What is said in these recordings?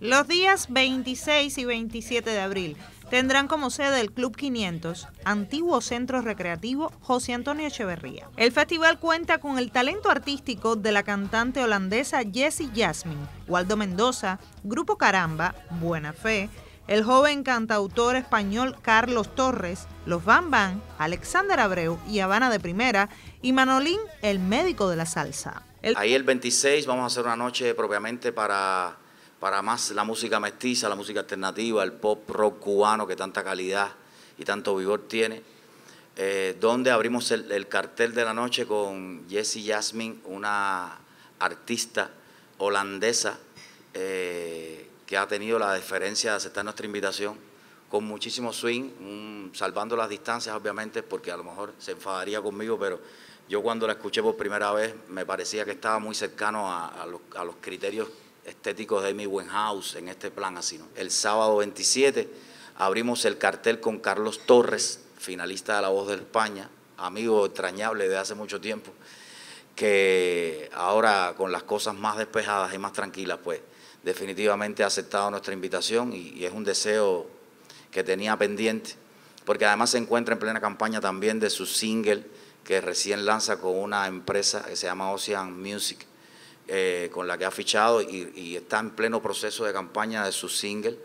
Los días 26 y 27 de abril tendrán como sede el Club 500, antiguo centro recreativo José Antonio Echeverría. El festival cuenta con el talento artístico de la cantante holandesa Jessie Jasmine, Waldo Mendoza, Grupo Caramba, Buena Fe, el joven cantautor español Carlos Torres, los Van Van, Alexander Abreu y Habana de Primera, y Manolín, el médico de la salsa. Ahí el 26 vamos a hacer una noche propiamente para para más la música mestiza, la música alternativa, el pop rock cubano que tanta calidad y tanto vigor tiene, eh, donde abrimos el, cartel de la noche con Jesse Jasmine, una artista holandesa eh, que ha tenido la deferencia de aceptar nuestra invitación con muchísimo swing, salvando las distancias obviamente, porque a lo mejor se enfadaría conmigo, pero yo cuando la escuché por primera vez me parecía que estaba muy cercano a, los, a los criterios estéticos de mi buen house en este plan así. ¿no? El sábado 27 abrimos el cartel con Carlos Torres, finalista de La Voz de España, amigo extrañable de hace mucho tiempo, que ahora con las cosas más despejadas y más tranquilas, pues definitivamente ha aceptado nuestra invitación y es un deseo que tenía pendiente, porque además se encuentra en plena campaña también de su single que recién lanza con una empresa que se llama Ocean Music eh, con la que ha fichado y, está en pleno proceso de campaña de su single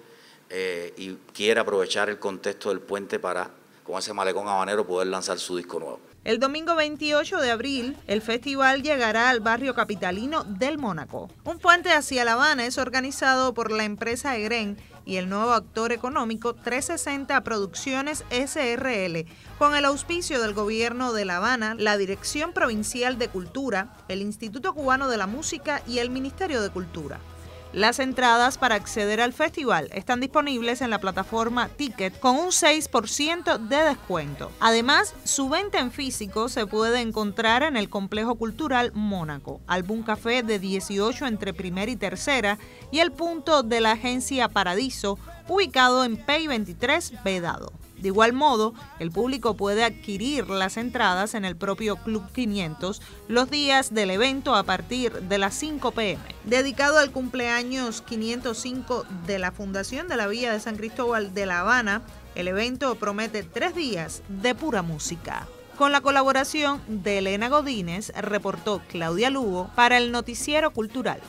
eh, y quiere aprovechar el contexto del puente para con ese malecón habanero poder lanzar su disco nuevo. El domingo 28 de abril, el festival llegará al barrio capitalino del Mónaco. Un puente hacia La Habana es organizado por la empresa EGREN y el nuevo actor económico 360 Producciones SRL, con el auspicio del gobierno de La Habana, la Dirección Provincial de Cultura, el Instituto Cubano de la Música y el Ministerio de Cultura. Las entradas para acceder al festival están disponibles en la plataforma Ticket con un 6% de descuento. Además, su venta en físico se puede encontrar en el Complejo Cultural Mónaco, Album Café de 18 entre primera y tercera y el punto de la agencia Paradiso ubicado en pay 23 Vedado. De igual modo, el público puede adquirir las entradas en el propio Club 500 los días del evento a partir de las 5 pm. Dedicado al cumpleaños 505 de la Fundación de la Villa de San Cristóbal de La Habana, el evento promete tres días de pura música. Con la colaboración de Elena Godínez, reportó Claudia Lugo para el Noticiero Cultural.